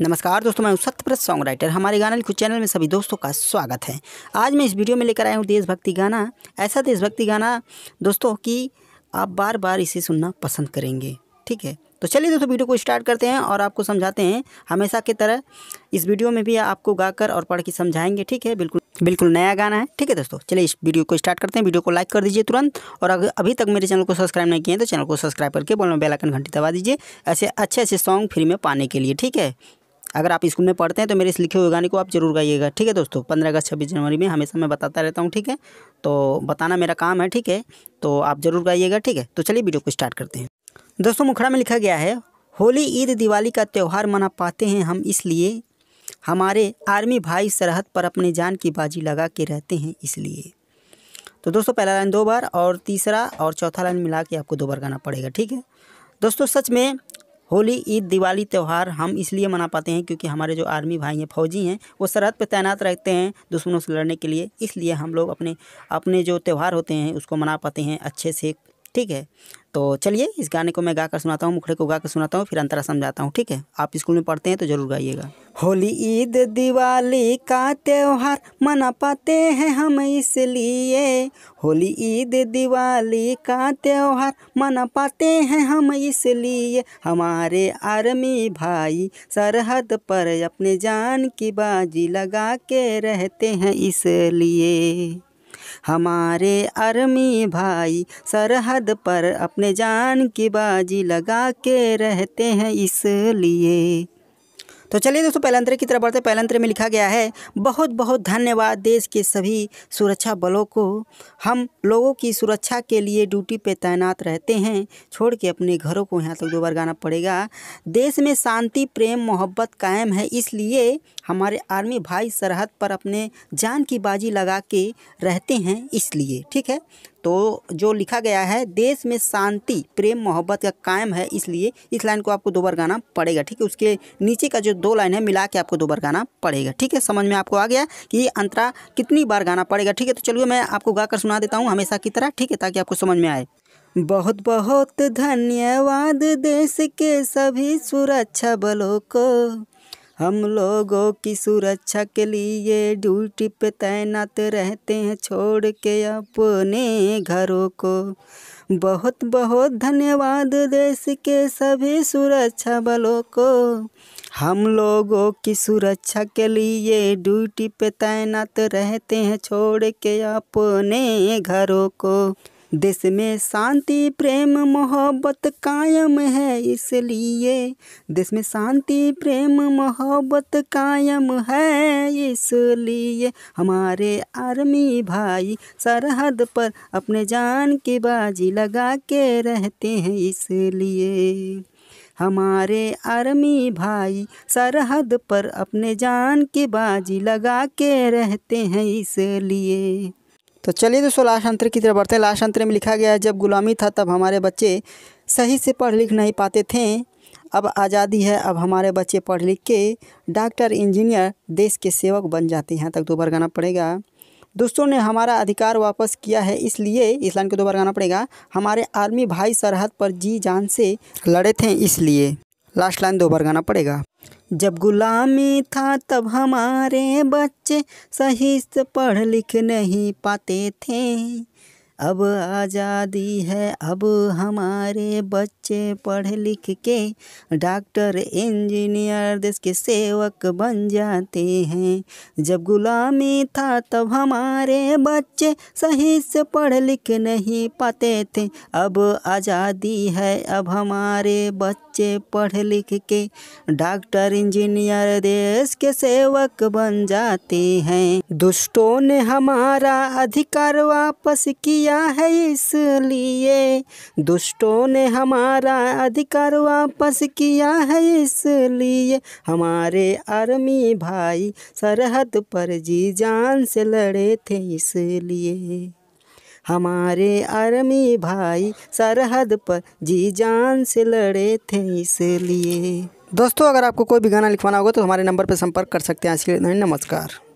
नमस्कार दोस्तों मैं हूँ सत्यप्रत सॉन्ग राइटर हमारे गाना लिखो चैनल में सभी दोस्तों का स्वागत है आज मैं इस वीडियो में लेकर आया हूँ देशभक्ति गाना ऐसा देशभक्ति गाना दोस्तों कि आप बार बार इसे सुनना पसंद करेंगे ठीक है तो चलिए दोस्तों वीडियो को स्टार्ट करते हैं और आपको समझाते हैं हमेशा की तरह इस वीडियो में भी आपको गाकर और पढ़ के समझाएंगे ठीक है बिल्कुल बिल्कुल नया गाना है ठीक है दोस्तों चलिए इस वीडियो को स्टार्ट करते हैं वीडियो को लाइक कर दीजिए तुरंत और अगर अभी तक मेरे चैनल को सब्सक्राइब नहीं किए हैं तो चैनल को सब्सक्राइब करके बोलना बेलाइकन घंटी दबा दीजिए ऐसे अच्छे अच्छे सॉन्ग फ्री में पाने के लिए ठीक है अगर आप स्कूल में पढ़ते हैं तो मेरे इस लिखे हुए गाने को आप जरूर गाइएगा ठीक है दोस्तों पंद्रह अगस्त छब्बीस जनवरी में हमेशा मैं बताता रहता हूँ ठीक है तो बताना मेरा काम है ठीक है तो आप ज़रूर गाइएगा ठीक है तो चलिए वीडियो को स्टार्ट करते हैं दोस्तों मुखड़ा में लिखा गया है होली ईद दिवाली का त्यौहार मना पाते हैं हम इसलिए हमारे आर्मी भाई सरहद पर अपनी जान की बाजी लगा के रहते हैं इसलिए तो दोस्तों पहला लाइन दो बार और तीसरा और चौथा लाइन मिला के आपको दो बार गाना पड़ेगा ठीक है दोस्तों सच में होली ईद दिवाली त्यौहार हम इसलिए मना पाते हैं क्योंकि हमारे जो आर्मी भाई हैं फौजी हैं वो सरहद पर तैनात रहते हैं दुश्मनों से लड़ने के लिए इसलिए हम लोग अपने अपने जो त्यौहार होते हैं उसको मना पाते हैं अच्छे से ठीक है तो चलिए इस गाने को मैं गाकर सुनाता हूँ मुखड़े को गाकर सुनाता हूँ फिर अंतरा समझाता हूँ ठीक है आप स्कूल में पढ़ते हैं तो ज़रूर गाइएगा होली ईद दिवाली का त्यौहार मना पाते हैं हम इसलिए होली ईद दिवाली का त्यौहार मना पाते हैं हम इसलिए हमारे आर्मी भाई सरहद पर अपने जान की बाजी लगा के रहते हैं इसलिए हमारे आर्मी भाई सरहद पर अपने जान की बाजी लगा के रहते हैं इसलिए तो चलिए दोस्तों पैलंत्र की तरफ बढ़ते पैलंत्र में लिखा गया है बहुत बहुत धन्यवाद देश के सभी सुरक्षा बलों को हम लोगों की सुरक्षा के लिए ड्यूटी पे तैनात रहते हैं छोड़ के अपने घरों को यहाँ तक तो दो बार गाना पड़ेगा देश में शांति प्रेम मोहब्बत कायम है इसलिए हमारे आर्मी भाई सरहद पर अपने जान की बाजी लगा के रहते हैं इसलिए ठीक है तो जो लिखा गया है देश में शांति प्रेम मोहब्बत का कायम है इसलिए इस लाइन को आपको दो बार गाना पड़ेगा ठीक है उसके नीचे का जो दो लाइन है मिला के आपको दो बार गाना पड़ेगा ठीक है समझ में आपको आ गया कि अंतरा कितनी बार गाना पड़ेगा ठीक है तो चलिए मैं आपको गा कर सुना देता हूँ हमेशा की तरह ठीक है ताकि आपको समझ में आए बहुत बहुत धन्यवाद देश के सभी सुरक्षा बलों को हम लोगों की सुरक्षा के लिए ड्यूटी पे तैनात रहते हैं छोड़ के अपने घरों को बहुत बहुत धन्यवाद देश के सभी सुरक्षा बलों को हम लोगों की सुरक्षा के लिए ड्यूटी पे तैनात रहते हैं छोड़ के अपने घरों को देश में शांति प्रेम मोहब्बत कायम है इसलिए देश में शांति प्रेम मोहब्बत कायम है इसलिए हमारे आर्मी भाई सरहद पर अपने जान की बाजी लगा के रहते हैं इसलिए हमारे आर्मी भाई सरहद पर अपने जान की बाजी लगा के रहते हैं इसलिए तो चलिए दोस्तों लास्ट अंतर की तरफ बढ़ते हैं लास्ट अंतर में लिखा गया है जब गुलामी था तब हमारे बच्चे सही से पढ़ लिख नहीं पाते थे अब आज़ादी है अब हमारे बच्चे पढ़ लिख के डॉक्टर इंजीनियर देश के सेवक बन जाते हैं तक दोबारा गाना पड़ेगा दोस्तों ने हमारा अधिकार वापस किया है इसलिए इस लाइन को दोबारा गाना पड़ेगा हमारे आर्मी भाई सरहद पर जी जान से लड़े थे इसलिए लास्ट लाइन दोबारा गाना पड़ेगा जब गुलामी था तब हमारे बच्चे सही से पढ़ लिख नहीं पाते थे अब आज़ादी है अब हमारे बच्चे पढ़ लिख के डॉक्टर इंजीनियर देश के सेवक बन जाते हैं जब गुलामी था तब हमारे बच्चे सही से पढ़ लिख नहीं पाते थे अब आज़ादी है अब हमारे बच्चे पढ़ लिख के डॉक्टर इंजीनियर देश के सेवक बन जाते हैं दुष्टों ने हमारा अधिकार वापस किया किया है इसलिए दुष्टों ने हमारा अधिकार वापस किया है इसलिए हमारे आर्मी भाई सरहद पर जी जान से लड़े थे इसलिए हमारे आर्मी भाई सरहद पर जी जान से लड़े थे इसलिए दोस्तों अगर आपको कोई भी गाना लिखवाना होगा तो हमारे नंबर पर संपर्क कर सकते हैं आज के नमस्कार